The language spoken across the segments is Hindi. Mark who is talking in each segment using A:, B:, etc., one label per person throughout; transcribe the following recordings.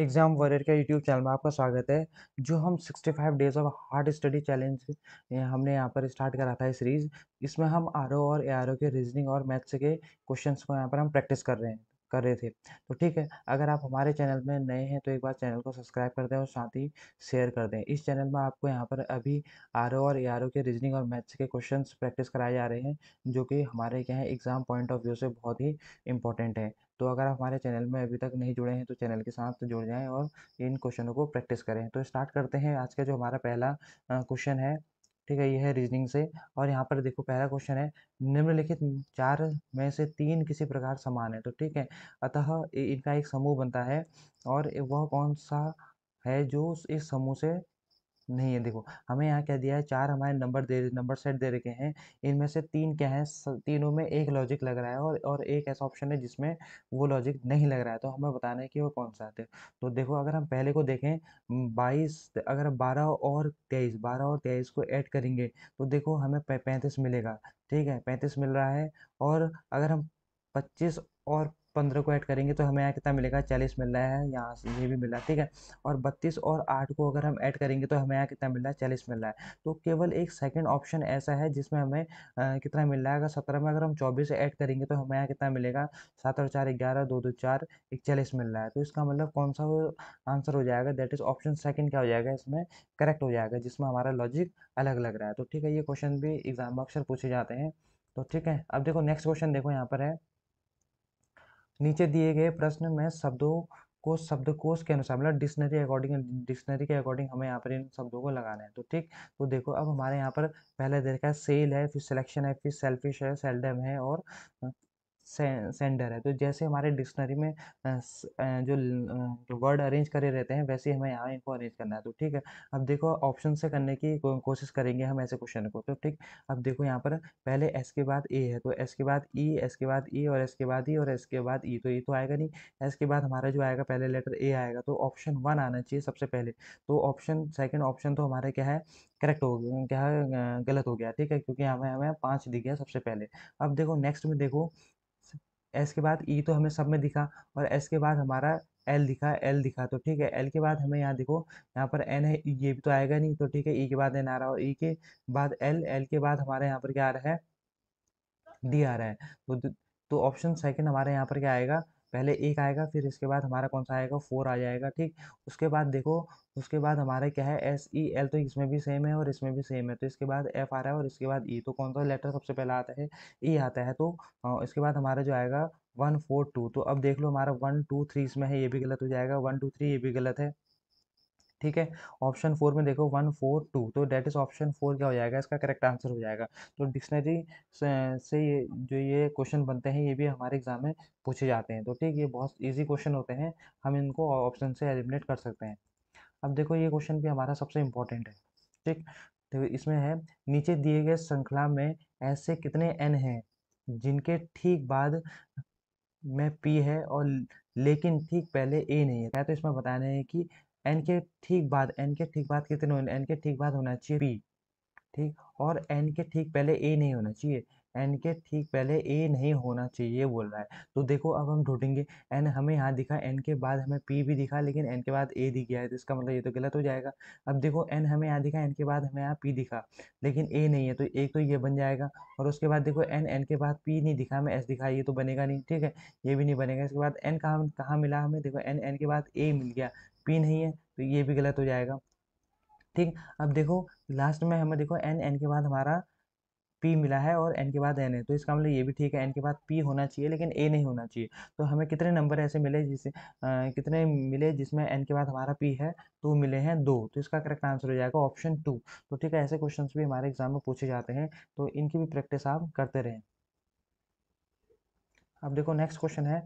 A: एग्जाम वॉरियर के यूट्यूब चैनल में आपका स्वागत है जो हम 65 days of hard study challenge हमने यहाँ पर स्टार्ट करा था सीरीज़ इसमें हम आर और ए के रीजनिंग और मैथ्स के क्वेश्चन को यहाँ पर हम प्रैक्टिस कर रहे हैं कर रहे थे तो ठीक है अगर आप हमारे चैनल में नए हैं तो एक बार चैनल को सब्सक्राइब कर दें और साथ ही शेयर कर दें इस चैनल में आपको यहाँ पर अभी आर और ए के रीजनिंग और मैथ्स के क्वेश्चंस प्रैक्टिस कराए जा रहे हैं जो कि हमारे क्या है एग्ज़ाम पॉइंट ऑफ व्यू से बहुत ही इंपॉर्टेंट है तो अगर आप हमारे चैनल में अभी तक नहीं जुड़े हैं तो चैनल के साथ जुड़ जाएँ और इन क्वेश्चनों को प्रैक्टिस करें तो स्टार्ट करते हैं आज का जो हमारा पहला क्वेश्चन है ठीक है यह है रीजनिंग से और यहाँ पर देखो पहला क्वेश्चन है निम्नलिखित चार में से तीन किसी प्रकार समान है तो ठीक है अतः इनका एक समूह बनता है और वह कौन सा है जो इस समूह से नहीं है देखो हमें यहाँ क्या दिया है चार हमारे नंबर दे नंबर सेट दे रखे हैं इनमें से तीन क्या है तीनों में एक लॉजिक लग रहा है और और एक ऐसा ऑप्शन है जिसमें वो लॉजिक नहीं लग रहा है तो हमें बताना है कि वो कौन सा आते हैं तो देखो अगर हम पहले को देखें बाईस अगर बारह और तेईस बारह और तेईस को ऐड करेंगे तो देखो हमें पैंतीस मिलेगा ठीक है पैंतीस मिल रहा है और अगर हम पच्चीस और पंद्रह को ऐड करेंगे तो हमें यहाँ कितना मिलेगा चालीस मिल रहा है यहाँ से ये भी मिल रहा है ठीक है और बत्तीस और आठ को अगर हम ऐड करेंगे तो हमें यहाँ कितना मिल रहा है चालीस मिल रहा है तो केवल एक सेकेंड ऑप्शन ऐसा है जिसमें हमें कितना मिल रहा है अगर सत्रह में अगर हम चौबीस ऐड करेंगे तो हमें यहाँ कितना मिलेगा सात और चार ग्यारह दो दो चार इकचालीस मिल रहा है तो इसका मतलब कौन सा आंसर हो जाएगा दैट इज़ ऑप्शन सेकेंड क्या हो जाएगा इसमें करेक्ट हो जाएगा जिसमें हमारा लॉजिक अलग लग रहा है तो ठीक है ये क्वेश्चन भी एग्जाम में अक्सर पूछे जाते हैं तो ठीक है अब देखो नेक्स्ट क्वेश्चन देखो यहाँ पर है नीचे दिए गए प्रश्न में शब्दों को शब्दकोश के अनुसार मतलब डिक्शनरी अकॉर्डिंग डिक्शनरी के अकॉर्डिंग हमें यहाँ पर इन शब्दों को लगाना है तो ठीक तो देखो अब हमारे यहाँ पर पहले देखा है सेल है फिर सिलेक्शन है फिर सेल्फिश है सेल्डम है और सेंडर है तो जैसे हमारे डिक्शनरी में जो जो वर्ड अरेंज करे रहते हैं वैसे हमें यहाँ इनको अरेंज करना है तो ठीक है अब देखो ऑप्शन से करने की कोशिश करेंगे हम ऐसे क्वेश्चन को तो ठीक अब देखो यहाँ पर पहले एस के बाद ए है तो एस के बाद ई e, एस के बाद ई e और एस के बाद ई e और एस के बाद ई तो ई तो आएगा नहीं एस के बाद हमारा जो आएगा पहले लेटर ए आएगा तो ऑप्शन वन आना चाहिए सबसे पहले तो ऑप्शन सेकेंड ऑप्शन तो हमारा क्या है करेक्ट हो गया क्या गलत हो गया ठीक है क्योंकि हमें हमें पाँच दिख गया सबसे पहले अब देखो नेक्स्ट में देखो एस के बाद ई e तो हमें सब में दिखा और एस के बाद हमारा एल दिखा एल दिखा तो ठीक है एल के बाद हमें यहाँ देखो यहाँ पर एन है ये भी तो आएगा नहीं तो ठीक है ई e के बाद एन आ रहा है और ई e के बाद एल एल के बाद हमारे यहाँ पर क्या आ रहा है डी आ रहा है तो ऑप्शन सेकेंड तो हमारे यहाँ पर क्या आएगा पहले एक आएगा फिर इसके बाद हमारा कौन सा आएगा फोर आ जाएगा ठीक उसके बाद देखो उसके बाद हमारा क्या है एस ई एल तो इसमें भी सेम है और इसमें भी सेम है तो इसके बाद एफ आ रहा है और इसके बाद ई e, तो कौन सा लेटर सबसे पहला आता है ई e आता है तो इसके बाद हमारा जो आएगा वन फोर टू तो अब देख लो हमारा वन टू थ्री इसमें है ये भी गलत हो जाएगा वन टू थ्री ये भी गलत है ठीक है ऑप्शन फोर में देखो वन फोर टू तो डेट इज़ ऑप्शन फोर क्या हो जाएगा इसका करेक्ट आंसर हो जाएगा तो डिक्शनरी से ये जो ये क्वेश्चन बनते हैं ये भी हमारे एग्जाम में पूछे जाते हैं तो ठीक ये बहुत ईजी क्वेश्चन होते हैं हम इनको ऑप्शन से एलिमिनेट कर सकते हैं अब देखो ये क्वेश्चन भी हमारा सबसे इम्पोर्टेंट है ठीक तो इसमें है नीचे दिए गए श्रृंखला में ऐसे कितने एन हैं जिनके ठीक बाद में पी है और लेकिन ठीक पहले ए नहीं है तो इसमें बताने हैं कि एन के ठीक बाद एन के ठीक बाद कितने एन के ठीक बाद होना चाहिए बी ठीक और एन के ठीक पहले ए नहीं होना चाहिए एन के ठीक पहले ए नहीं होना चाहिए ये बोल रहा है तो देखो अब हम ढूंढेंगे एन हमें यहाँ दिखा एन के बाद हमें पी भी दिखा लेकिन एन के बाद ए दिख गया है तो इसका मतलब ये तो गलत हो जाएगा अब देखो एन हमें यहाँ दिखा एन के बाद हमें यहाँ पी दिखा लेकिन ए नहीं है तो एक तो ये बन जाएगा और उसके बाद देखो एन एन के बाद पी नहीं दिखा हमें एस दिखा ये तो बनेगा नहीं ठीक है ये भी नहीं बनेगा इसके बाद एन कहाँ कहाँ मिला हमें देखो एन एन के बाद ए मिल गया पी नहीं है तो ये भी गलत हो जाएगा ठीक अब देखो लास्ट में हमें देखो एन एन के बाद हमारा पी मिला है और एन के बाद एन है तो इसका मतलब ये भी ठीक है एन के बाद पी होना चाहिए लेकिन ए नहीं होना चाहिए तो हमें कितने नंबर ऐसे मिले जिसे कितने मिले जिसमें एन के बाद हमारा पी है तो मिले हैं दो तो इसका करेक्ट आंसर हो जाएगा ऑप्शन टू तो ठीक है ऐसे क्वेश्चन भी हमारे एग्जाम में पूछे जाते हैं तो इनकी भी प्रैक्टिस आप करते रहें अब देखो नेक्स्ट क्वेश्चन है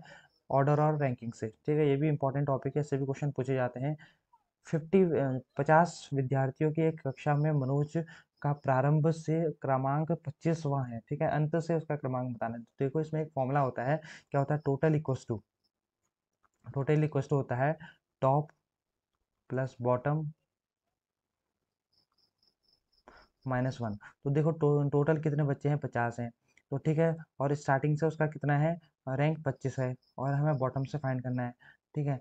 A: ऑर्डर और रैंकिंग से ठीक है ये भी इंपॉर्टेंट टॉपिक है इससे भी क्वेश्चन पूछे जाते हैं फिफ्टी पचास विद्यार्थियों की एक कक्षा में मनोज का प्रारंभ से क्रमांक पच्चीसवां है ठीक है अंत से उसका क्रमांक बताना है देखो इसमें एक फॉर्मूला होता है क्या होता है total equals to total equals to होता है top plus bottom minus one तो देखो टो, टोटल कितने बच्चे हैं पचास हैं तो ठीक है और स्टार्टिंग से उसका कितना है रैंक पच्चीस है और हमें बॉटम से फाइंड करना है ठीक है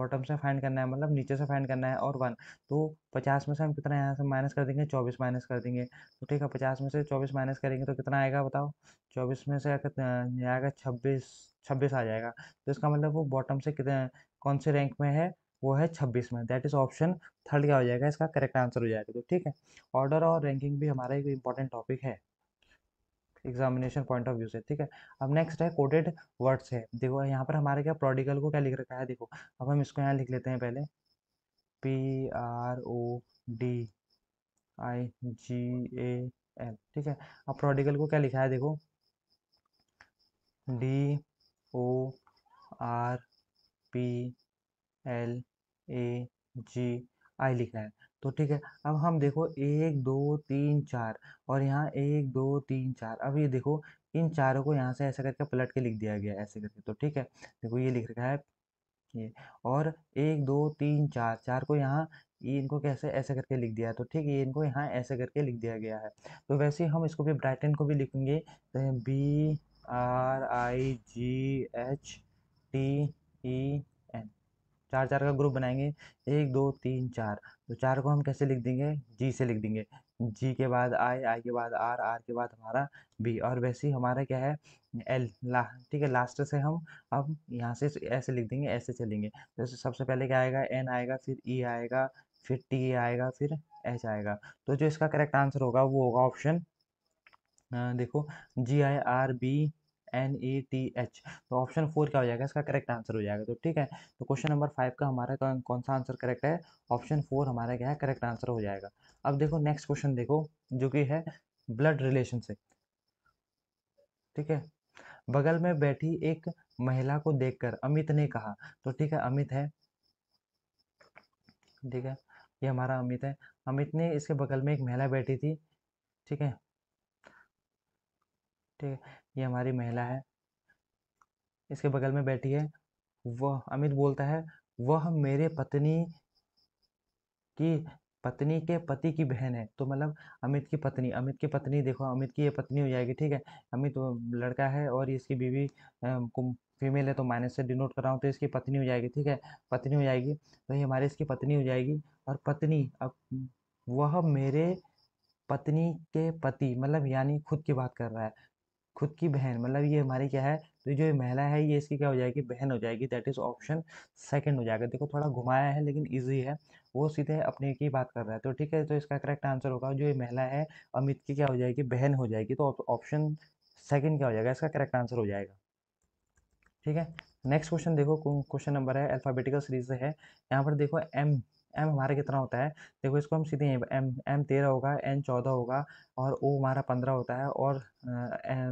A: बॉटम से फाइंड करना है मतलब नीचे से फाइंड करना है और वन तो पचास में से हम कितना यहाँ से माइनस कर देंगे चौबीस माइनस कर देंगे तो ठीक है पचास में से चौबीस माइनस करेंगे तो कितना आएगा बताओ चौबीस में से आएगा छब्बीस छब्बीस आ जाएगा तो इसका मतलब वो बॉटम से कितने कौन से रैंक में है वो है छब्बीस में दैट इज़ ऑप्शन थर्ड क्या हो जाएगा इसका करेक्ट आंसर हो जाएगा तो ठीक है ऑर्डर और रैंकिंग भी हमारा एक इम्पॉर्टेंट टॉपिक है एग्जामिनेशन पॉइंट ऑफ व्यू से ठीक है अब नेक्स्ट है कोटेड वर्ड्स है देखो यहाँ पर हमारे क्या प्रोडिकल को क्या लिख रखा है देखो अब हम इसको यहाँ लिख लेते हैं पहले P R O D I G A L ठीक है अब प्रोडिकल को क्या लिखा है देखो D O R P L A G I लिखा है तो ठीक है अब हम देखो एक दो तीन चार और यहाँ एक दो तीन चार अब ये देखो इन चारों को यहाँ से ऐसा करके पलट के लिख दिया गया ऐसे करके तो ठीक है देखो ये लिख रखा है ये और एक दो तीन चार चार को यहाँ ये इनको कैसे ऐसे करके लिख दिया है तो ठीक ये इनको यहाँ ऐसे करके लिख दिया गया है तो वैसे हम इसको भी ब्राइटन को भी लिखेंगे तो B R I G H T E N चार चार का ग्रुप बनाएंगे एक दो तीन चार तो चार को हम कैसे लिख देंगे जी से लिख देंगे जी के बाद आई आई के बाद आर आर के बाद हमारा बी और वैसे ही हमारा क्या है एल ला ठीक है लास्ट से हम अब यहाँ से ऐसे लिख देंगे ऐसे चलेंगे जैसे सबसे पहले क्या आएगा एन आएगा फिर ई e आएगा फिर टी आएगा फिर एच आएगा तो जो इसका करेक्ट आंसर होगा वो होगा ऑप्शन देखो G I R B N E T H तो ऑप्शन फोर क्या हो जाएगा इसका करेक्ट आंसर हो जाएगा तो ठीक है तो क्वेश्चन नंबर फाइव का हमारा कौन सा आंसर करेक्ट है ऑप्शन फोर हमारा क्या है करेक्ट आंसर हो जाएगा अब देखो नेक्स्ट क्वेश्चन देखो जो कि है ब्लड रिलेशन से ठीक है बगल में बैठी एक महिला को देखकर अमित ने कहा तो ठीक है अमित है ठीक है ये हमारा अमित है अमित ने इसके बगल में एक महिला बैठी थी ठीक है ठीक है ये हमारी महिला है इसके बगल में बैठी है वह अमित बोलता है वह मेरे पत्नी की पत्नी के पति की बहन है तो मतलब अमित की पत्नी अमित की पत्नी देखो अमित की ये पत्नी हो जाएगी ठीक है अमित लड़का है और इसकी बीवी फीमेल है तो माइनस से डिनोट कर रहा हूँ तो इसकी पत्नी हो जाएगी ठीक है पत्नी हो जाएगी तो ये हमारी इसकी पत्नी हो जाएगी और पत्नी अब वह मेरे पत्नी के पति मतलब यानी खुद की बात कर रहा है खुद की बहन मतलब ये हमारी क्या है तो जो ये महिला है ये इसकी क्या हो जाएगी बहन हो जाएगी दैट इज़ ऑप्शन सेकंड हो जाएगा देखो थोड़ा घुमाया है लेकिन इजी है वो सीधे अपने की बात कर रहा है तो ठीक है तो इसका करेक्ट आंसर होगा जो ये महिला है अमित की क्या हो जाएगी बहन हो जाएगी तो ऑप्शन सेकेंड क्या हो जाएगा इसका करेक्ट आंसर हो जाएगा ठीक है नेक्स्ट क्वेश्चन देखो क्वेश्चन नंबर है अल्फ़ाबेटिकल सीरीज है यहाँ पर देखो एम एम हमारा कितना होता है देखो इसको हम सीधे एम एम तेरह होगा एन चौदह होगा और ओ हमारा पंद्रह होता है और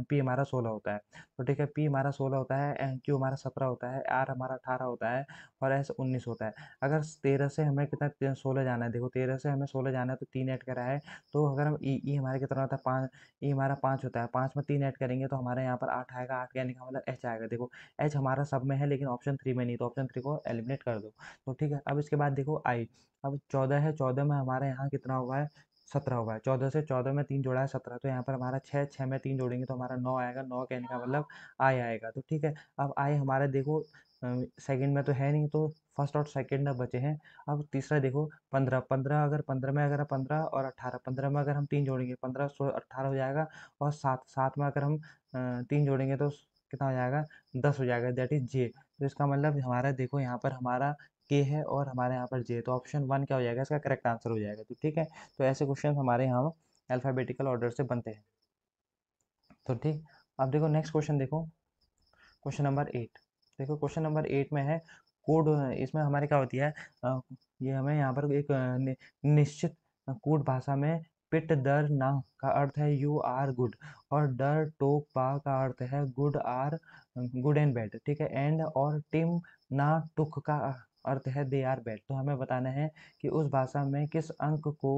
A: पी हमारा सोलह होता है तो ठीक है पी हमारा सोलह होता है एन क्यू हमारा सत्रह होता है आर हमारा अठारह होता है और एस उन्नीस होता है अगर तेरह से हमें कितना सोलह जाना है देखो तेरह से हमें सोलह जाना है तो तीन ऐड करा है तो अगर हम ई ई हमारे कितना होता है पाँच ई हमारा पाँच होता है पाँच में तीन ऐड करेंगे तो हमारे यहाँ पर आठ आएगा आठ यानी का मतलब एच आएगा देखो एच हमारा सब में है लेकिन ऑप्शन थ्री में नहीं तो ऑप्शन थ्री को एलिमिनेट कर दो तो ठीक है अब इसके बाद देखो आई अब चौदह है चौदह में हमारे यहाँ कितना हुआ है सत्रह हुआ है चौदह से चौदह में तीन जोड़ा है सत्रह तो यहाँ पर हमारा छः छः में तीन जोड़ेंगे तो हमारा नौ आएगा नौ कहने का मतलब आय आएगा तो ठीक है अब आय हमारा देखो सेकंड में तो है नहीं तो फर्स्ट और सेकंड में बचे हैं अब तीसरा देखो पंद्रह पंद्रह अगर पंद्रह में अगर पंद्रह और अट्ठारह पंद्रह में अगर हम तीन जोड़ेंगे पंद्रह सौ अट्ठारह हो जाएगा और सात सात में अगर हम तीन जोड़ेंगे तो कितना हो जाएगा दस हो जाएगा दैट इज जे तो इसका मतलब हमारा देखो यहाँ पर हमारा के है और हमारे यहाँ पर जे तो ऑप्शन वन क्या हो जाएगा इसका करेक्ट आंसर हो जाएगा तो ठीक है तो ऐसे क्वेश्चन हमारे यहाँ अल्फ़ाबेटिकल ऑर्डर से बनते हैं तो ठीक अब देखो नेक्स्ट क्वेश्चन देखो क्वेश्चन नंबर एट देखो क्वेश्चन नंबर एट में है कोड इसमें हमारे क्या होती है ये हमें यहाँ पर एक निश्चित कोड भाषा में पिट दर ना का अर्थ है यू आर गुड और डर टोक पा का अर्थ है good or good and bad ठीक है एंड और टिम ना टुक का अर्थ है दे आर बैड तो हमें बताना है कि उस भाषा में किस अंक को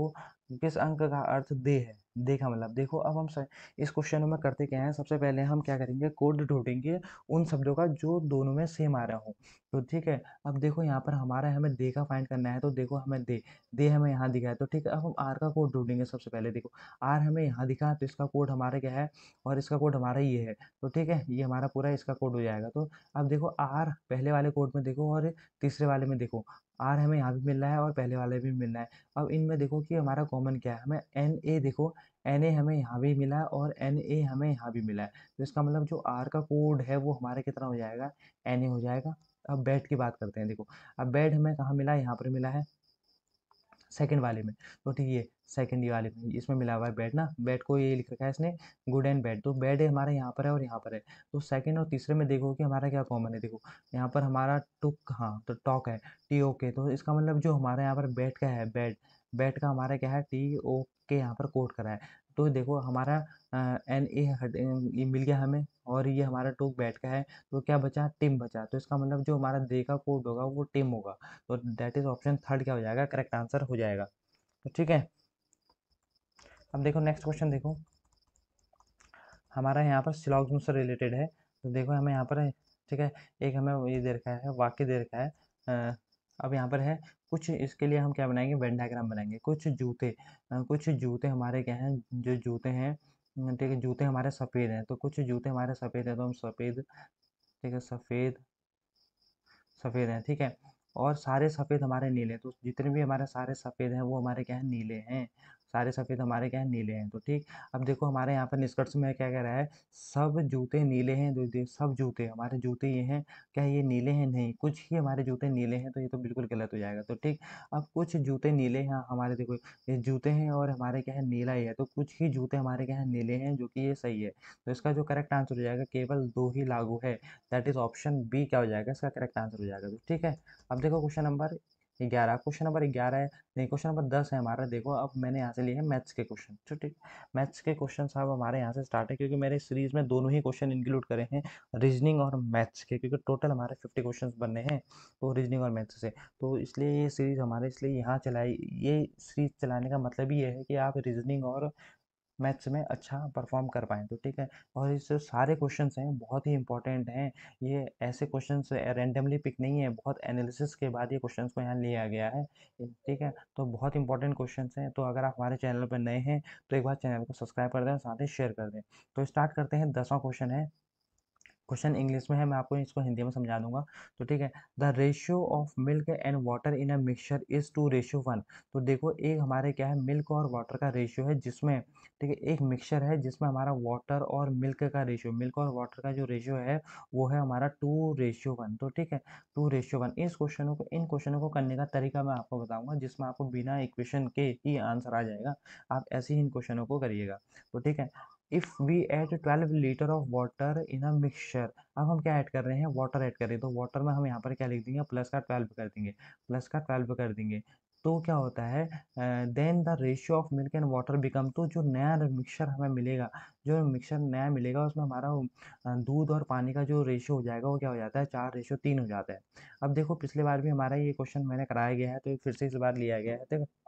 A: किस अंक का अर्थ दे है देखा मतलब देखो अब हम इस क्वेश्चन में करते क्या हैं सबसे पहले हम क्या करेंगे कोड ढूंढेंगे उन शब्दों का जो दोनों में सेम आ रहा हो तो ठीक है अब देखो यहाँ पर हमारा हमें दे का फाइंड करना है तो देखो हमें दे दे हमें यहाँ दिखा है तो ठीक है अब हम आर का कोड ढूंढेंगे सबसे पहले देखो आर हमें यहाँ दिखा तो इसका कोड हमारा क्या है और इसका कोड हमारा ये है तो ठीक है ये हमारा पूरा इसका कोड हो जाएगा तो अब देखो आर पहले वाले कोड में देखो और तीसरे वाले वाले में देखो आर हमें यहाँ भी मिल रहा है और पहले वाले भी मिल रहा है अब इनमें देखो कि हमारा कॉमन क्या है हमें एन ए देखो एन ए हमें यहाँ भी मिला है और एन ए हमें यहाँ भी मिला है तो इसका मतलब जो आर का कोड है वो हमारा कितना हो जाएगा एन ए हो जाएगा अब बैट की बात करते हैं देखो अब बैट हमें कहाँ मिला है यहाँ पर मिला है सेकंड वाले में तो ठीक है सेकंड वाले में इसमें मिला हुआ है बैड ना बैड को ये लिख रखा है इसने गुड एंड बैड तो बैड है हमारा यहाँ पर है और यहाँ पर है तो सेकंड और तीसरे में देखो कि हमारा क्या कॉमन है देखो यहाँ पर हमारा टुक हाँ तो टॉक है टी ओ के तो इसका मतलब जो हमारे यहाँ पर बैट का है बैट बैट का हमारा क्या है टी ओ के यहाँ पर कोट करा है तो देखो हमारा एन ए हट ये मिल गया हमें और ये हमारा टू बैट का है तो क्या बचा टिम बचा तो इसका मतलब जो हमारा दे का कोड होगा वो टिम होगा तो दैट इज़ ऑप्शन थर्ड क्या हो जाएगा करेक्ट आंसर हो जाएगा तो ठीक है अब देखो नेक्स्ट क्वेश्चन देखो हमारा यहाँ पर सिलॉग्स से रिलेटेड है तो देखो हमें यहाँ पर ठीक है एक हमें ये दे रखा है वाक्य दे रखा है अब यहाँ पर है कुछ इसके लिए हम क्या बनाएंगे वेन डायग्राम बनाएंगे कुछ जूते कुछ जूते हमारे क्या हैं जो जूते हैं ठीक है जूते हमारे सफ़ेद हैं तो कुछ जूते हमारे सफ़ेद हैं तो हम सफ़ेद ठीक है सफ़ेद सफ़ेद हैं ठीक है और सारे सफ़ेद हमारे नीले तो जितने भी हमारे सारे सफ़ेद हैं वो हमारे क्या हैं नीले हैं सारे सफ़ेद हमारे क्या है नीले हैं तो ठीक अब देखो हमारे यहाँ पर निष्कर्ष में क्या कह रहा है सब जूते नीले हैं तो दे सब जूते हमारे जूते ये हैं क्या ये नीले हैं नहीं कुछ ही हमारे जूते नीले हैं तो ये तो बिल्कुल गलत हो जाएगा तो ठीक अब कुछ जूते नीले हैं हमारे देखो ये जूते हैं और हमारे क्या है नीला ही है तो कुछ ही जूते हमारे क्या है नीले हैं जो कि ये सही है तो इसका जो करेक्ट आंसर हो जाएगा केवल दो ही लागू है दैट इज़ ऑप्शन बी क्या हो जाएगा इसका करेक्ट आंसर हो जाएगा तो ठीक है अब देखो क्वेश्चन नंबर ग्यारह क्वेश्चन नंबर ग्यारह है नहीं क्वेश्चन नंबर दस है हमारा देखो अब मैंने यहाँ से लिए हैं मैथ्स के क्वेश्चन तो ठीक मैथ्स के क्वेश्चन साहब हमारे यहाँ से स्टार्ट है क्योंकि मेरे सीरीज में दोनों ही क्वेश्चन इंक्लूड करे हैं रीजनिंग और मैथ्स के क्योंकि टोटल हमारे फिफ्टी क्वेश्चन बनने हैं तो रीजनिंग और मैथ्स से तो इसलिए ये सीरीज़ हमारे इसलिए यहाँ चलाई ये सीरीज चलाने का मतलब ये है कि आप रीजनिंग और मैथ्स में अच्छा परफॉर्म कर पाएँ तो ठीक है और इससे सारे क्वेश्चन हैं बहुत ही इंपॉर्टेंट हैं ये ऐसे क्वेश्चन रेंडमली पिक नहीं है बहुत एनालिसिस के बाद ये क्वेश्चन को यहाँ लिया गया है ठीक है तो बहुत इंपॉर्टेंट क्वेश्चन हैं तो अगर आप हमारे चैनल पर नए हैं तो एक बार चैनल को सब्सक्राइब कर दें साथ ही शेयर कर दें तो स्टार्ट करते हैं दसवां क्वेश्चन है क्वेश्चन इंग्लिश में है मैं आपको इसको हिंदी में समझा दूंगा तो ठीक है the ratio of milk and water in a mixture is two ratio one तो देखो एक हमारे क्या है मिल्क और वाटर का रेशियो है जिसमें ठीक है एक मिक्सचर है जिसमें हमारा वाटर और मिल्क का रेशियो मिल्क और वाटर का जो रेशियो है वो है हमारा टू रेशियो वन तो ठीक है टू रेशियो वन इस क्वेश्चनों को इन क्वेश्चनों को करने का तरीका मैं आपको बताऊंगा जिसमें आपको बिना इक्वेशन के ही आंसर आ जाएगा आप ऐसे ही इन क्वेश्चनों को करिएगा तो ठीक है if we add twelve litre of water in a mixture अब हम क्या ऐड कर रहे हैं वाटर ऐड कर रहे हैं तो वाटर में हम यहाँ पर क्या लिख देंगे प्लस का ट्वेल्व कर देंगे प्लस का ट्वेल्व कर देंगे तो क्या होता है then the ratio of milk and water become तो जो नया मिक्सचर हमें मिलेगा जो मिक्सचर नया मिलेगा उसमें हमारा दूध और पानी का जो रेशियो हो जाएगा वो क्या हो जाता है चार रेशियो तीन हो जाता है अब देखो पिछले बार भी हमारा ये क्वेश्चन मैंने कराया गया है तो फिर से इस बार लिया गया है देखो तो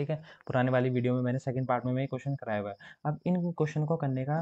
A: ठीक है पुराने वाली वीडियो में मैंने सेकंड पार्ट में मैं क्वेश्चन कराया हुआ है अब इन क्वेश्चन को करने का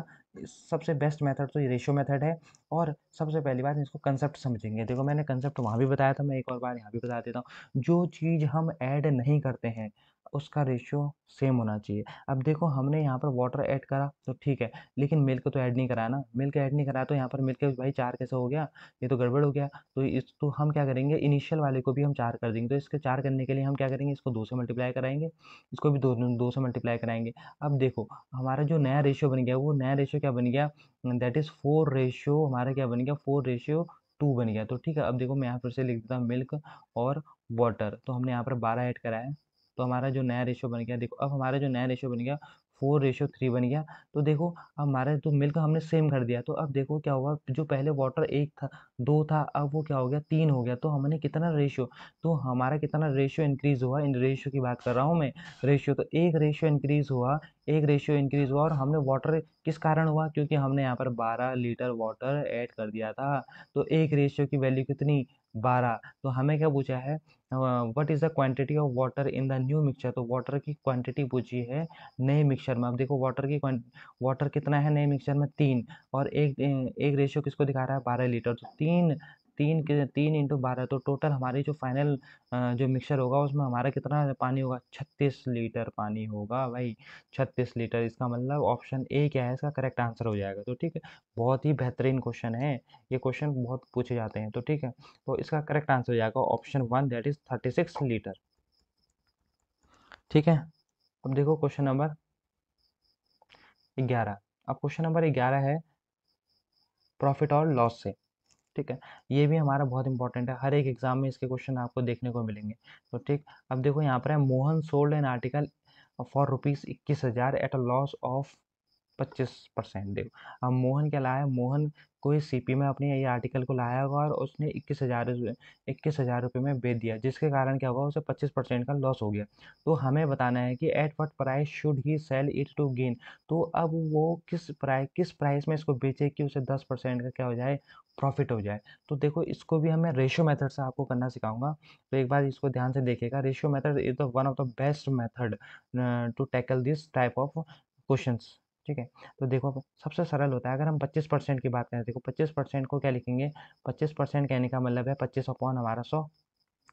A: सबसे बेस्ट मेथड तो ये रेशियो मेथड है और सबसे पहली बात इसको कंसेप्ट समझेंगे देखो मैंने कंसेप्ट वहाँ भी बताया था मैं एक और बार यहाँ भी बता देता हूँ जो चीज़ हम ऐड नहीं करते हैं उसका रेशियो सेम होना चाहिए अब देखो हमने यहाँ पर वाटर ऐड करा तो ठीक है लेकिन मिल्क तो ऐड नहीं कराया ना मिल्क ऐड नहीं कराया तो यहाँ पर मिल्क भाई चार कैसे हो गया ये तो गड़बड़ हो गया तो इस तो हम क्या करेंगे इनिशियल वाले को भी हम चार कर देंगे तो इसके चार करने के लिए हम क्या करेंगे इसको दो से मल्टीप्लाई कराएंगे इसको भी दो दो से मल्टीप्लाई कराएंगे अब देखो हमारा जो नया रेशियो बन गया वो नया रेशियो क्या बन गया दैट इज़ फोर रेशियो हमारा क्या बन गया फोर रेशियो टू बन गया तो ठीक है अब देखो मैं यहाँ पर से लिख देता हूँ मिल्क और वाटर तो हमने यहाँ पर बारह ऐड कराया तो हमारा जो नया रेशो बन गया देखो अब हमारा जो नया रेशो बन गया फोर रेशो थ्री बन गया तो देखो अब हमारा तो मिल्क हमने सेम कर दिया तो अब देखो क्या हुआ जो पहले वाटर एक था दो था अब वो क्या हो गया तीन हो गया तो हमने कितना रेशो तो हमारा कितना रेशो इंक्रीज़ हुआ इन रेशो की बात कर रहा हूँ मैं रेशो तो एक रेशो इंक्रीज़ हुआ एक रेशियो इंक्रीज़ हुआ और हमने वाटर किस कारण हुआ क्योंकि हमने यहाँ पर बारह लीटर वाटर ऐड कर दिया था तो एक रेशियो की वैल्यू कितनी बारह तो हमें क्या पूछा है what is the quantity of water in the new mixture तो वाटर की क्वांटिटी पूछी है नए मिक्सचर में अब देखो वाटर की वाटर कितना है नए मिक्सचर में तीन और एक एक रेशियो किसको दिखा रहा है बारह लीटर तो तीन तीन के तीन इंटू बारह तो टोटल हमारी जो फाइनल जो मिक्सर होगा उसमें हमारा कितना पानी होगा छत्तीस लीटर पानी होगा भाई छत्तीस लीटर इसका मतलब ऑप्शन ए क्या है इसका करेक्ट आंसर हो जाएगा तो ठीक है बहुत ही बेहतरीन क्वेश्चन है ये क्वेश्चन बहुत पूछे जाते हैं तो ठीक है तो इसका करेक्ट आंसर हो जाएगा option one that is thirty six litre ठीक है अब देखो क्वेश्चन नंबर ग्यारह अब क्वेश्चन नंबर ग्यारह है प्रॉफिट और लॉस से ठीक है ये भी हमारा बहुत इंपॉर्टेंट है हर एक एग्जाम में इसके क्वेश्चन आपको देखने को मिलेंगे तो ठीक अब देखो यहाँ पर है Mohan sold an article for rupees इक्कीस हज़ार एट अ लॉस ऑफ पच्चीस परसेंट देव अब मोहन क्या लाया मोहन को ही सी में अपने ये आर्टिकल को लाया होगा और उसने इक्कीस हज़ार इक्कीस हज़ार रुपये में बेच दिया जिसके कारण क्या होगा उसे पच्चीस परसेंट का लॉस हो गया तो हमें बताना है कि at what price should he sell it to gain तो अब वो किस प्राइस किस प्राइस में इसको बेचे कि उसे दस परसेंट का क्या हो जाए प्रॉफिट हो जाए तो देखो इसको भी हमें रेशियो मेथड से आपको करना सिखाऊंगा तो एक बार इसको ध्यान से देखेगा ratio method is the one of the best method to tackle this type of questions ठीक है तो देखो सबसे सरल होता है अगर हम पच्चीस परसेंट की बात करें देखो पच्चीस परसेंट को क्या लिखेंगे पच्चीस परसेंट कहने का मतलब है पच्चीस अपॉन हमारा सौ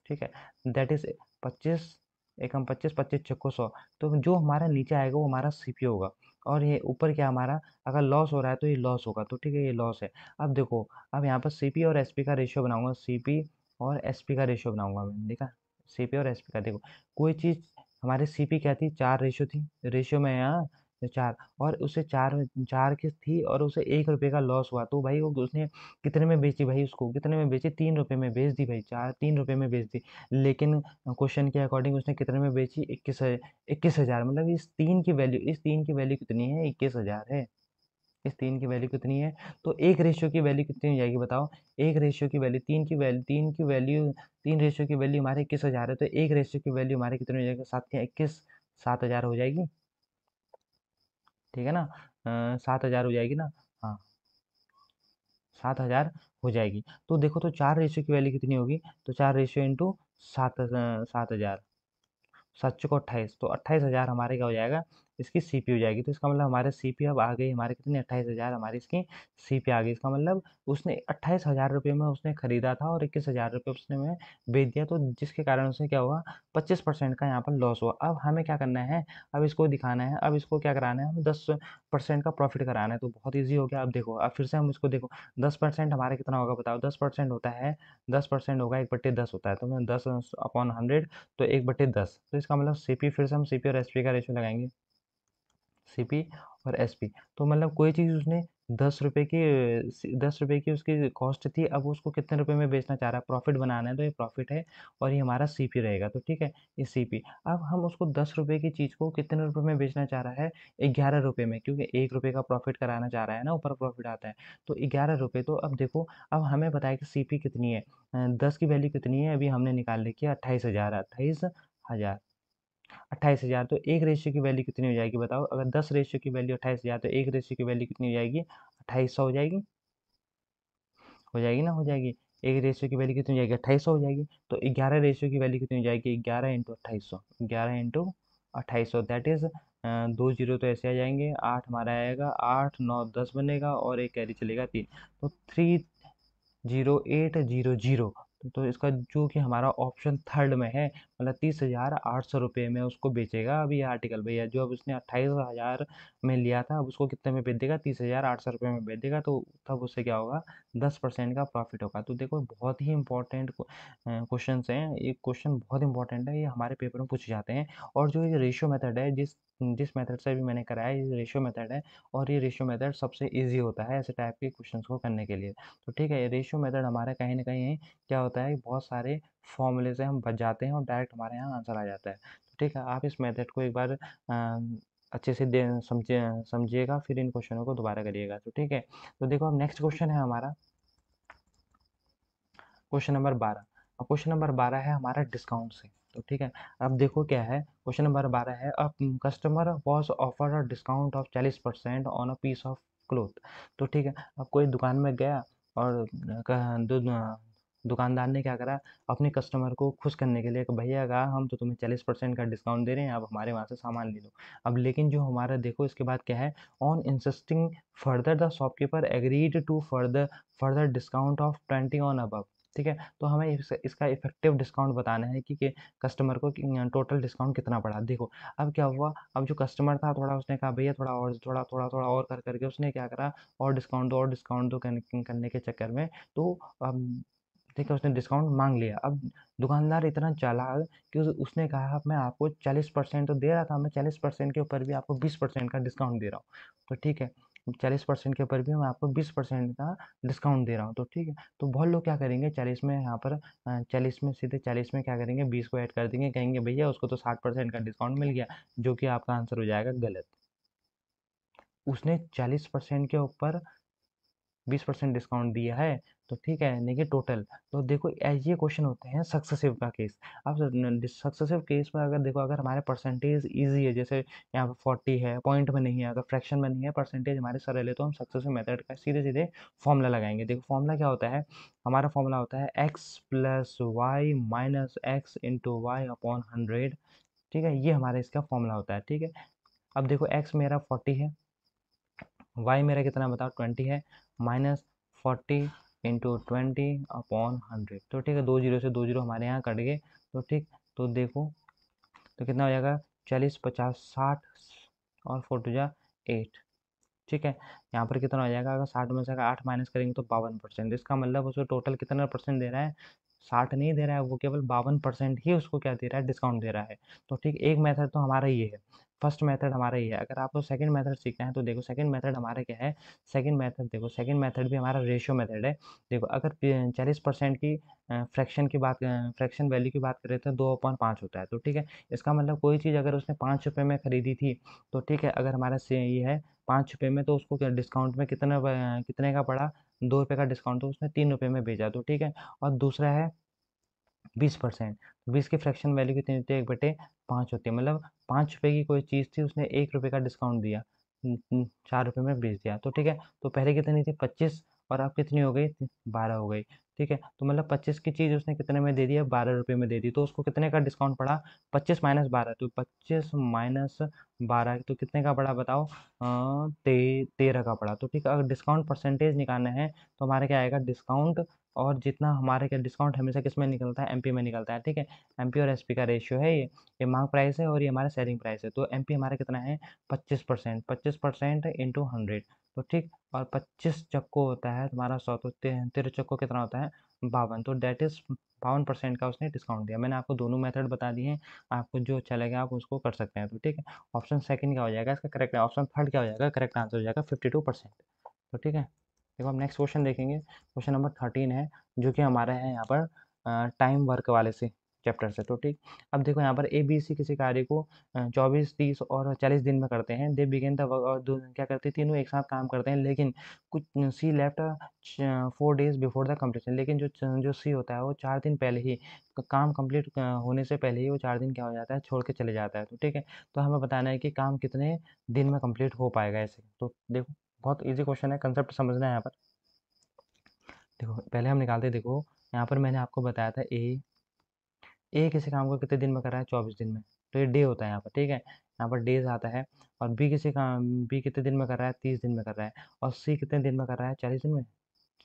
A: ठीक है दैट इज़ पच्चीस एक हम पच्चीस पच्चीस छक्को सौ तो जो हमारा नीचे आएगा वो हमारा सी पी होगा और ये ऊपर क्या हमारा अगर लॉस हो रहा है तो ये लॉस होगा तो ठीक है ये लॉस है अब देखो अब यहाँ पर सी पी और एस पी का रेशियो बनाऊंगा सी पी और एस पी का रेशियो बनाऊंगा मैंने देखा सी पी और एस पी का देखो कोई चीज़ हमारी सी पी क्या थी चार रेशियो थी रेशियो में यहाँ चार और उसे चार में चार किस्त थी और उसे एक रुपये का लॉस हुआ तो भाई वो उसने कितने में बेची भाई उसको कितने में बेची तीन रुपये में बेच दी भाई चार तीन रुपये में बेच दी लेकिन क्वेश्चन के अकॉर्डिंग उसने कितने में बेची इक्कीस इक्कीस हज़ार मतलब इस तीन की वैल्यू इस तीन की वैल्यू कितनी है इक्कीस हज़ार है इस तीन की वैल्यू कितनी है तो एक रेशियो की वैल्यू कितनी हो जाएगी बताओ एक रेशियो की वैल्यू तीन की वैल्यू तीन की वैल्यू तीन रेशियो की वैल्यू हमारे इक्कीस हज़ार है तो एक रेशियो की वैल्यू हमारे कितनी हो जाएगी सात इक्कीस सात हज़ार हो जाएगी ठीक है ना सात हज़ार हो जाएगी ना हाँ सात हज़ार हो जाएगी तो देखो तो चार रेशियो की वैल्यू कितनी होगी तो चार रेशियो इंटू सात सात हज़ार सात को अट्ठाईस तो अट्ठाईस हज़ार हमारे क्या हो जाएगा इसकी सी हो जाएगी तो इसका मतलब हमारे सी अब आ गई हमारे कितनी अट्ठाईस हज़ार हमारी इसकी सी आ गई इसका मतलब उसने अट्ठाईस हज़ार रुपये में उसने ख़रीदा था और इक्कीस हज़ार रुपये उसने में बेच दिया तो जिसके कारण उसने क्या हुआ पच्चीस परसेंट का यहाँ पर लॉस हुआ अब हमें क्या करना है अब इसको दिखाना है अब इसको क्या कराना है हमें दस परसेंट का प्रॉफिट कराना है तो बहुत ईजी हो गया अब देखो अब फिर से हम इसको देखो दस परसेंट हमारा कितना होगा बताओ दस परसेंट होता है दस परसेंट होगा एक बट्टे दस होता है तो मैं दस अपॉन हंड्रेड तो एक बट्टे दस तो इसका मतलब सी फिर से हम सी और एस का रेशो लगाएंगे सी और एस तो मतलब कोई चीज़ उसने दस रुपये की दस रुपये की उसकी कॉस्ट थी अब उसको कितने रुपए में बेचना चाह रहा है प्रॉफिट बनाना है तो ये प्रॉफिट है और ये हमारा सी पी रहेगा तो ठीक है ये सी पी अब हम उसको दस रुपये की चीज़ को कितने रुपए में बेचना चाह रहा है ग्यारह रुपये में क्योंकि एक रुपये का प्रॉफिट कराना चाह रहा है ना ऊपर प्रॉफिट आता है तो ग्यारह रुपये तो अब देखो अब हमें बताया कि सी पी कितनी है दस की वैल्यू कितनी है अभी हमने निकाल रखी है अट्ठाईस हज़ार अट्ठाईस हज़ार अट्ठाईस हज़ार तो एक रेशियो की वैल्यू कितनी हो जाएगी बताओ अगर दस रेशियो की वैल्यू अट्ठाईस हज़ार तो एक रेशियो की वैल्यू कितनी हो जाएगी अट्ठाईस सौ हो जाएगी हो जाएगी ना हो जाएगी एक रेशियो की वैल्यू कितनी हो जाएगी अट्ठाईस सौ हो जाएगी तो ग्यारह रेशियो की वैल्यू कितनी हो जाएगी ग्यारह इंटू अट्ठाईस सौ ग्यारह इंटू अट्ठाईस सौ दैट इज़ दो जीरो तो ऐसे आ जाएंगे आठ हमारा आएगा आठ नौ दस बनेगा और एक कैरी चलेगा तीन तो three zero eight zero zero तो इसका जो कि हमारा ऑप्शन थर्ड में है मतलब तीस हज़ार आठ सौ रुपये में उसको बेचेगा अब ये आर्टिकल भैया जो अब उसने अट्ठाईस हज़ार में लिया था अब उसको कितने में बेच देगा तीस हज़ार आठ सौ रुपये में बेच देगा तो तब उससे क्या होगा दस परसेंट का प्रॉफिट होगा तो देखो बहुत ही इंपॉर्टेंट क्वेश्चन हैं ये क्वेश्चन बहुत इंपॉर्टेंट है ये हमारे पेपर में पूछे जाते हैं और जो ये रेशियो मेथड है जिस जिस मेथड से भी मैंने कराया ये रेशियो मेथड है और ये रेशियो मेथड सबसे इजी होता है ऐसे टाइप के क्वेश्चन को करने के लिए तो ठीक है ये रेशियो मेथड हमारा कहीं ना कहीं क्या होता है बहुत सारे फॉर्मूले से हम बच जाते हैं और डायरेक्ट हमारे यहाँ आंसर आ जाता है तो ठीक है आप इस मेथड को एक बार अच्छे से दे समझे समझिएगा फिर इन क्वेश्चनों को दोबारा करिएगा तो ठीक है तो देखो अब नेक्स्ट क्वेश्चन है हमारा क्वेश्चन नंबर बारह और क्वेश्चन नंबर बारह है हमारा डिस्काउंट से तो ठीक है अब देखो क्या है क्वेश्चन नंबर बारह है अब customer was offer a discount of चालीस percent on a piece of cloth तो ठीक है अब कोई दुकान में गया और दुकानदार ने क्या करा अपने कस्टमर को खुश करने के लिए भैया कहा हम तो तुम्हें चालीस परसेंट का डिस्काउंट दे रहे हैं आप हमारे वहाँ से सामान ले लो अब लेकिन जो हमारा देखो इसके बाद क्या है on insisting further the shopkeeper agreed to further further discount of twenty on above ठीक है तो हमें इस, इसका इफेक्टिव डिस्काउंट बताना है कि, कि कस्टमर को कि टोटल डिस्काउंट कितना पड़ा देखो अब क्या हुआ अब जो कस्टमर था थोड़ा उसने कहा भैया थोड़ा और थोड़ा थोड़ा थोड़ा और कर करके उसने क्या करा और डिस्काउंट दो और डिस्काउंट दो करने के चक्कर में तो अब ठीक है उसने डिस्काउंट मांग लिया अब दुकानदार इतना चला कि उस, उसने कहा मैं आपको चालीस परसेंट तो दे रहा था मैं चालीस परसेंट के ऊपर भी आपको बीस परसेंट का डिस्काउंट दे रहा हूँ तो ठीक है चालीस परसेंट के ऊपर भी मैं आपको बीस परसेंट का डिस्काउंट दे रहा हूँ तो ठीक है तो बहुत लोग क्या करेंगे चालीस में यहाँ पर चालीस में सीधे चालीस में क्या करेंगे बीस को ऐड कर देंगे कहेंगे भैया उसको तो साठ परसेंट का डिस्काउंट मिल गया जो कि आपका आंसर हो जाएगा गलत उसने चालीस परसेंट के ऊपर बीस परसेंट डिस्काउंट दिया है तो ठीक है कि टोटल तो देखो ये क्वेश्चन होते हैं सक्सेसिव का केस अब सक्सेसिव केस में अगर देखो अगर हमारे परसेंटेज इजी है जैसे यहाँ पर फोर्टी है पॉइंट में नहीं है अगर फ्रैक्शन में नहीं है परसेंटेज हमारे सर ले तो हम सक्सेसिव मेथड का सीधे सीधे फॉर्मूला लगाएंगे देखो फॉर्मूला क्या होता है हमारा फॉर्मूला होता है X plus Y minus X into Y upon hundred ठीक है ये हमारा इसका फॉर्मूला होता है ठीक है अब देखो एक्स मेरा फोर्टी है वाई मेरा कितना बताओ ट्वेंटी है minus forty into twenty upon hundred तो ठीक है दो जीरो से दो जीरो हमारे यहाँ कट गए तो ठीक तो देखो तो कितना हो जाएगा चालीस पचास साठ और फोर टू जा एट ठीक है यहाँ पर कितना हो जाएगा अगर साठ में से अगर आठ माइनस करेंगे तो बावन परसेंट तो इसका मतलब उसको टोटल कितना परसेंट दे रहा है साठ नहीं दे रहा है वो केवल बावन परसेंट ही उसको क्या दे रहा है डिस्काउंट दे रहा है तो ठीक एक मेथड तो हमारा ये है फर्स्ट मेथड हमारा ये है अगर आपको सेकंड मेथड सीखना है तो देखो सेकंड मेथड हमारा क्या है सेकंड मेथड देखो सेकंड मेथड भी हमारा रेशियो मेथड है देखो अगर चालीस परसेंट की फ्रैक्शन की बात फ्रैक्शन वैल्यू की बात करें तो दो अपॉइंट पाँच होता है तो ठीक है इसका मतलब कोई चीज़ अगर उसने पाँच रुपये में खरीदी थी तो ठीक है अगर हमारा ये है पाँच रुपये में तो उसको डिस्काउंट में कितना कितने का पड़ा दो रुपये का डिस्काउंट तो उसने तीन रुपये में भेजा तो ठीक है और दूसरा है बीस परसेंट तो बीस की फ्रैक्शन वैल्यू कितनी होती है एक बटे पाँच होती है मतलब पाँच रुपये की कोई चीज़ थी उसने एक रुपये का डिस्काउंट दिया चार रुपये में बेच दिया तो ठीक है तो पहले कितनी थी पच्चीस और अब कितनी हो गई बारह हो गई ठीक है तो मतलब पच्चीस की चीज़ उसने कितने में दे दी है बारह रुपये में दे दी तो उसको कितने का डिस्काउंट पड़ा पच्चीस माइनस बारह तो पच्चीस माइनस बारह तो कितने का पड़ा बताओ तेरह का पड़ा तो ठीक है अगर डिस्काउंट परसेंटेज निकालना है तो हमारा क्या आएगा डिस्काउंट और जितना हमारे का डिस्काउंट हमेशा किस में निकलता है एमपी में निकलता है ठीक है एमपी और एसपी का रेशियो है ये ये मांग प्राइस है और ये हमारा सेलिंग प्राइस है तो एमपी हमारा कितना है पच्चीस परसेंट पच्चीस परसेंट इंटू हंड्रेड तो ठीक और पच्चीस चक्को होता है तुम्हारा सौ तो तेरह चक्को कितना होता है बावन तो डेट इज़ बावन परसेंट का उसने डिस्काउंट दिया मैंने आपको दोनों मेथड बता दिए हैं आपको जो अच्छा लगेगा आप उसको कर सकते हैं तो ठीक है ऑप्शन सेकंड क्या हो जाएगा इसका करेक्ट ऑप्शन थर्ड क्या हो जाएगा करेक्ट आंसर हो जाएगा फिफ्टी टू परसेंट तो ठीक है देखो हम नेक्स्ट क्वेश्चन देखेंगे क्वेश्चन नंबर थर्टीन है जो कि हमारा है यहाँ पर टाइम वर्क वाले से चैप्टर से तो ठीक अब देखो यहाँ पर ए बी सी किसी कार्य को चौबीस तीस और चालीस दिन में करते हैं दे बिगेन द और क्या करते हैं तीनों एक साथ काम करते हैं लेकिन कुछ सी left four days before the completion लेकिन जो जो सी होता है वो चार दिन पहले ही काम कंप्लीट होने से पहले ही वो चार दिन क्या हो जाता है छोड़ के चले जाता है तो ठीक है तो हमें बताना है कि काम कितने दिन में कम्प्लीट हो पाएगा ऐसे तो देखो बहुत इजी क्वेश्चन है कंसेप्ट समझना है यहाँ पर देखो पहले हम निकालते देखो यहाँ पर मैंने आपको बताया था ए ए किसी काम को कितने दिन में कर रहा है चौबीस दिन में तो ये डे होता है यहाँ पर ठीक है यहाँ पर डेज आता है और बी किसी काम बी कितने दिन में कर रहा है तीस दिन में कर रहा है और सी कितने दिन में कर रहा है चालीस दिन में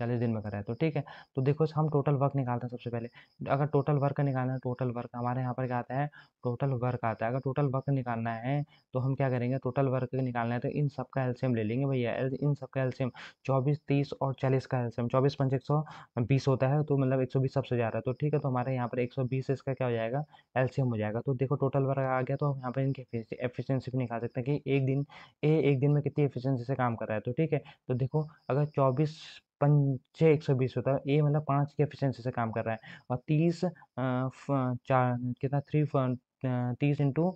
A: चालीस दिन में कर रहे हैं तो ठीक है तो देखो हम टोटल वर्क निकालते हैं सबसे पहले अगर टोटल वर्क निकालना है टोटल वर्क हमारे यहाँ पर क्या आता है टोटल वर्क आता है अगर टोटल वर्क निकालना है तो हम क्या करेंगे टोटल वर्क निकालना है तो इन सब का एल्शियम ले लेंगे भैया इन सब का एल्शियम चौबीस तीस और चालीस का एल्शियम चौबीस पंच एक सौ बीस होता है तो मतलब एक सौ बीस सबसे जा रहा है तो ठीक है तो हमारे यहाँ पर एक सौ बीस इसका क्या हो जाएगा एल्शियम हो जाएगा तो देखो टोटल वर्क आ गया तो हम यहाँ पर इनकी एफिशियंसी भी निकाल सकते हैं कि एक दिन ए एक दिन में कितनी एफिशियंसी से काम कर रहा है तो ठीक है तो देखो अगर चौबीस पंचे एक सौ बीस होता है ए मतलब पाँच की एफिशिएंसी से काम कर रहा है और तीस चार कितना थ्री तीस इंटू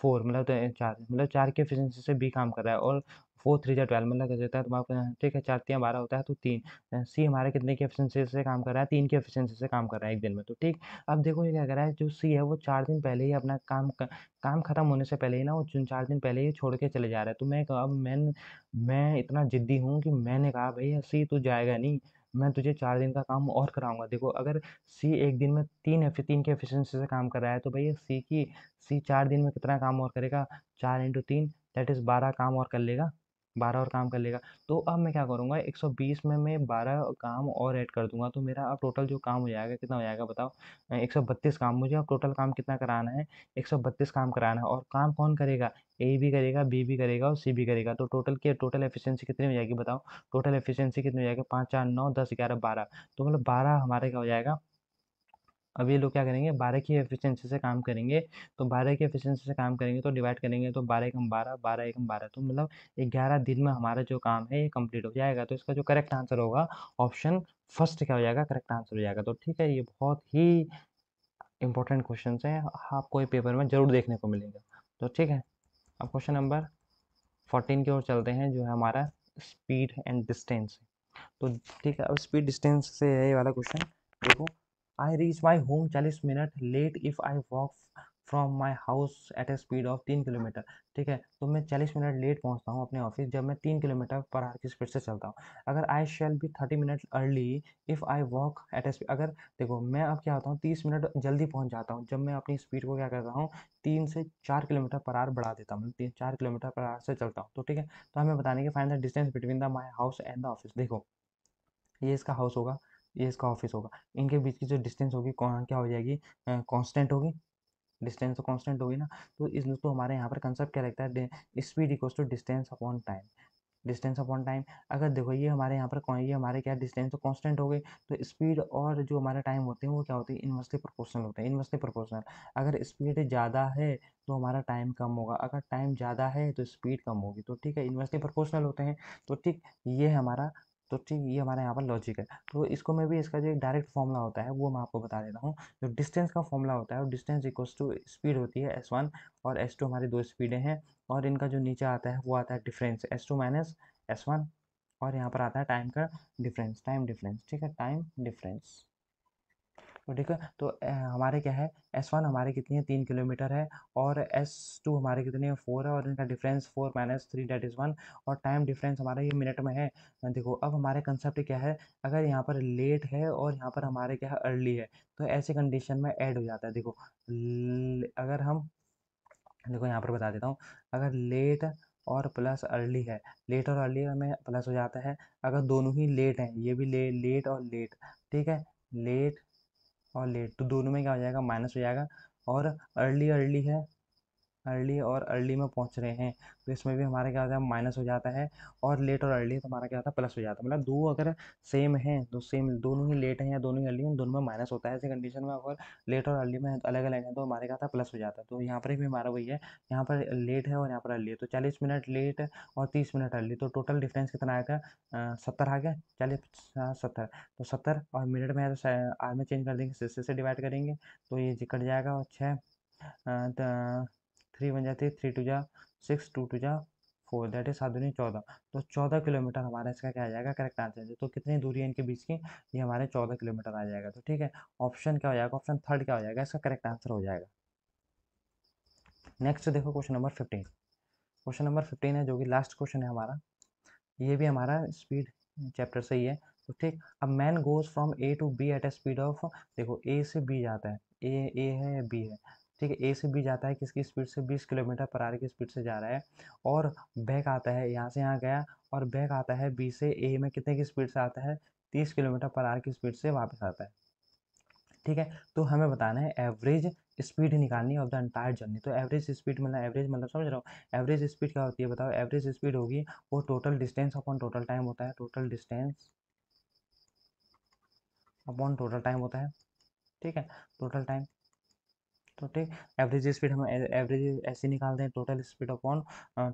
A: फोर मतलब तो, चार मतलब चार की एफिशिएंसी से बी काम कर रहा है और फोर थ्री जो ट्वेल्व मतलब लग होता है तो ठीक है चार तीन बारह होता है तो तीन सी हमारे कितने की एफिशिएंसी से काम कर रहा है तीन की एफिशिएंसी से काम कर रहा है एक दिन में तो ठीक अब देखो ये क्या कर रहा है जो सी है वो चार दिन पहले ही अपना काम काम खत्म होने से पहले ही ना वो चार दिन पहले ही छोड़ के चले जा रहा है तो मैं अब मैं मैं इतना ज़िद्दी हूँ कि मैंने कहा भैया सी तो जाएगा नहीं मैं तुझे चार दिन का काम और कराऊंगा देखो अगर सी एक दिन में तीन एफ तीन के एफिशिएंसी से काम कर रहा है तो भैया सी की सी चार दिन में कितना काम और करेगा चार इंटू तीन दैट इज़ बारह काम और कर लेगा बारह और काम कर लेगा तो अब मैं क्या करूँगा एक सौ बीस में मैं बारह काम और ऐड कर दूंगा तो मेरा अब टोटल जो काम हो जाएगा कितना हो जाएगा बताओ एक सौ बत्तीस काम मुझे अब टोटल काम कितना कराना है एक सौ बत्तीस काम कराना है और काम कौन करेगा ए भी करेगा बी भी करेगा और सी भी करेगा तो टोटल की टोटल एफिशिएंसी कितनी हो जाएगी बताओ टोटल एफिशिएंसी कितनी हो जाएगी पाँच चार नौ दस ग्यारह बारह तो मतलब बारह हमारे क्या हो जाएगा अब ये लोग क्या करेंगे बारह की एफिशिएंसी से काम करेंगे तो बारह की एफिशिएंसी से काम करेंगे तो डिवाइड करेंगे तो बारह एकम बारह बारह एकम बारह तो मतलब ग्यारह दिन में हमारा जो काम है ये कंप्लीट हो जाएगा तो इसका जो करेक्ट आंसर होगा ऑप्शन फर्स्ट क्या हो जाएगा करेक्ट आंसर हो जाएगा तो ठीक है ये बहुत ही इंपॉर्टेंट क्वेश्चन है आपको ये पेपर में ज़रूर देखने को मिलेगा तो ठीक है अब क्वेश्चन नंबर फोर्टीन की ओर चलते हैं जो है हमारा स्पीड एंड डिस्टेंस तो ठीक है अब स्पीड डिस्टेंस से है ये वाला क्वेश्चन देखो आई रीच माई होम चालीस minute late if I walk from my house at a speed of तीन किलोमीटर ठीक है तो मैं चालीस मिनट लेट पहुँचता हूँ अपने ऑफिस जब मैं तीन किलोमीटर पर आर की स्पीड से चलता हूँ अगर I shall be thirty minute early if I walk at a speed अगर देखो मैं अब क्या होता हूँ तीस मिनट जल्दी पहुँच जाता हूँ जब मैं अपनी स्पीड को क्या करता हूँ तीन से चार किलोमीटर पर आर बढ़ा देता हूँ मतलब तीन चार किलोमीटर पर आर से चलता हूँ तो ठीक है तो हमें बताने के find the distance between the my house and the office देखो ये इसका हाउस होगा ये इसका ऑफिस होगा इनके बीच की जो डिस्टेंस होगी क्या हो जाएगी कॉन्स्टेंट होगी डिस्टेंस तो कॉन्स्टेंट होगी ना तो इस तो हमारे यहाँ पर कंसेप्ट क्या लगता है speed equals to distance upon time distance upon time अगर देखो ये हमारे यहाँ पर ये हमारे क्या डिस्टेंस तो कॉन्स्टेंट हो गए तो स्पीड और जो हमारा टाइम होते हैं वो क्या होते हैं इन्वर्सली प्रोपोर्शनल होते हैं इन्वर्सली प्रोपोर्शनल अगर स्पीड ज़्यादा है तो हमारा टाइम कम होगा अगर टाइम ज़्यादा है तो स्पीड कम होगी तो ठीक है इन्वर्सली प्रोपोर्शनल होते हैं तो ठीक ये हमारा तो ठीक ये हमारे यहाँ पर लॉजिक है तो इसको मैं भी इसका जो एक डायरेक्ट फॉर्मूला होता है वो मैं आपको बता देता हूँ जो डिस्टेंस का फॉर्मूला होता है और डिस्टेंस इक्वल्स टू स्पीड होती है एस वन और एस टू हमारी दो स्पीडें हैं और इनका जो नीचे आता है वो आता है difference S two minus S one और यहाँ पर आता है टाइम का डिफरेंस टाइम डिफरेंस ठीक है टाइम डिफरेंस तो ठीक है तो हमारे क्या है एस वन हमारे कितनी है तीन किलोमीटर है और एस टू हमारे कितनी है फोर है और इनका difference four minus three that is one और टाइम डिफरेंस हमारा ये मिनट में है देखो अब हमारे कंसेप्ट क्या है अगर यहाँ पर लेट है और यहाँ पर हमारे क्या है अर्ली है तो ऐसे कंडीशन में ऐड हो जाता है देखो अगर हम देखो यहाँ पर बता देता हूँ अगर लेट और प्लस अर्ली है लेट और अर्ली में प्लस हो जाता है अगर दोनों ही लेट हैं ये भी ले लेट और लेट ठीक है लेट और लेट तो दोनों में क्या हो जाएगा माइनस हो जाएगा और अर्ली अर्ली है अर्ली और अर्ली में पहुंच रहे हैं तो इसमें भी हमारा क्या होता है माइनस हो जाता है और लेट और अर्ली तो हमारा क्या होता है प्लस हो जाता है मतलब दो अगर सेम है तो सेम दोनों ही लेट हैं या दोनों ही अर्ली हैं दोनों में माइनस होता है ऐसे कंडीशन में अगर लेट और अर्ली में अलग अलग है तो हमारे क्या होता है प्लस हो जाता है तो यहाँ पर भी हमारा वही है यहाँ पर लेट है और यहाँ पर अर्ली है तो चालीस मिनट लेट और तीस मिनट अर्ली तो टोटल डिफरेंस कितना आएगा सत्तर आ गया चालीस सत्तर तो सत्तर और मिनट में तो आर में चेंज कर देंगे सिक्स से डिवाइड करेंगे तो ये कट जाएगा और छः थ्री बन जाती है थ्री टू जा सिक्स टू टू जा फोर दैट इज सात दूनी चौदह तो चौदह किलोमीटर हमारा इसका क्या आ जाएगा करेक्ट आंसर है तो कितनी दूरी है इनके बीच की ये हमारे चौदह किलोमीटर आ जाएगा तो ठीक है ऑप्शन क्या हो जाएगा ऑप्शन थर्ड क्या हो जाएगा इसका करेक्ट आंसर हो जाएगा नेक्स्ट देखो question number fifteen question number fifteen है जो कि लास्ट क्वेश्चन है हमारा ये भी हमारा स्पीड चैप्टर से ही है तो ठीक अब man goes from A to B at a speed of देखो ए से बी जाता है ए ए है बी है ठीक है ए से बी जाता है किसकी स्पीड से बीस किलोमीटर पर आर की स्पीड से जा रहा है और बैक आता है यहाँ से यहाँ गया और बैक आता है बी से ए में कितने की स्पीड से आता है तीस किलोमीटर पर आर की स्पीड से वापस आता है ठीक है तो हमें बताना है एवरेज स्पीड निकालनी ऑफ द एंटायर जर्नी तो एवरेज स्पीड मतलब एवरेज मतलब समझ रहा हूँ एवरेज स्पीड क्या होती है बताओ एवरेज स्पीड होगी वो total distance upon total time होता है total distance upon total time होता है ठीक है total time total average speed हम एवरेज ऐसे निकालते हैं total speed upon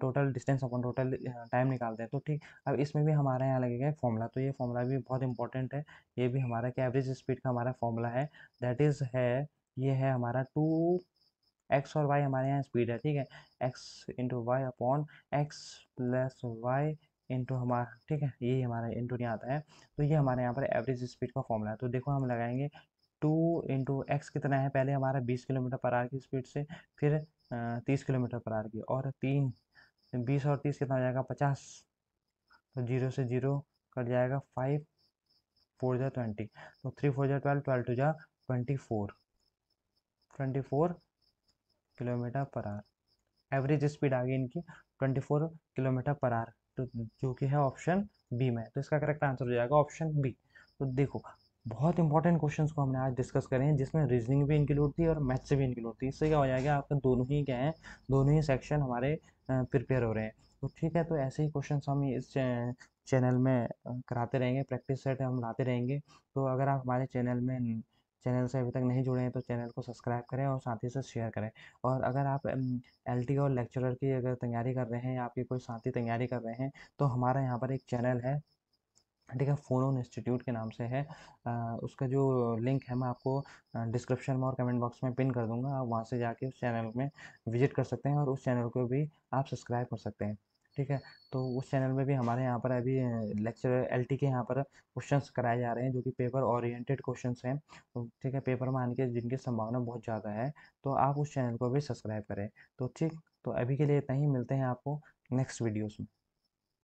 A: total distance upon total time निकालते हैं तो ठीक अब इसमें भी हमारे यहाँ लगेगा फॉर्मूला तो ये फॉर्मूला भी बहुत इंपॉर्टेंट है ये भी हमारा कि एवरेज स्पीड का हमारा फॉर्मूला है दैट इज़ है ये है हमारा टू एक्स और वाई हमारे यहाँ स्पीड है ठीक है X into Y upon X plus Y into हमारा ठीक है यही हमारा इंटू नहीं आता है तो ये हमारे यहाँ पर एवरेज स्पीड का फॉर्मूला है तो देखो हम लगाएंगे टू इंटू एक्स कितना है पहले हमारा बीस किलोमीटर पर आर की स्पीड से फिर तीस किलोमीटर पर आर की और तीन बीस और तीस कितना हो जाएगा पचास तो जीरो से जीरो कट जाएगा फाइव फोर जा ट्वेंटी तो थ्री फोर जा ट्वेल्व ट्वेल्व टू जा twenty four twenty four kilometre per hour average speed आ गई इनकी twenty four kilometre per hour तो जो कि है ऑप्शन बी में तो इसका करेक्ट आंसर हो जाएगा ऑप्शन बी तो देखो बहुत इंपॉर्टेंट क्वेश्चंस को हमने आज डिस्कस करें हैं जिसमें रीजनिंग भी इंक्लूड थी और मैथ्स से भी इंक्लूड थी इससे क्या हो जाएगा आपका दोनों ही क्या है दोनों ही सेक्शन हमारे प्रिपेयर हो रहे हैं तो ठीक है तो ऐसे ही क्वेश्चन हम इस चैनल में कराते रहेंगे प्रैक्टिस सेट हम लाते रहेंगे तो अगर आप हमारे चैनल में चैनल से अभी तक नहीं जुड़े हैं तो चैनल को सब्सक्राइब करें और साथी से शेयर करें और अगर आप एल और लेक्चरर की अगर तैयारी कर रहे हैं या आपकी कोई साथी तैयारी कर रहे हैं तो हमारा यहाँ पर एक चैनल है ठीक है फ़ोन इंस्टीट्यूट के नाम से है आ, उसका जो लिंक है मैं आपको डिस्क्रिप्शन में और कमेंट बॉक्स में पिन कर दूंगा आप वहाँ से जाके उस चैनल में विजिट कर सकते हैं और उस चैनल को भी आप सब्सक्राइब कर सकते हैं ठीक है तो उस चैनल में भी हमारे यहाँ पर अभी लेक्चर एल के यहाँ पर क्वेश्चंस कराए जा रहे हैं जो कि पेपर ओरिएंटेड क्वेश्चंस हैं ठीक है पेपर में आने के जिनकी संभावना बहुत ज़्यादा है तो आप उस चैनल को भी सब्सक्राइब करें तो ठीक तो अभी के लिए इतना ही मिलते हैं आपको नेक्स्ट वीडियोज़ में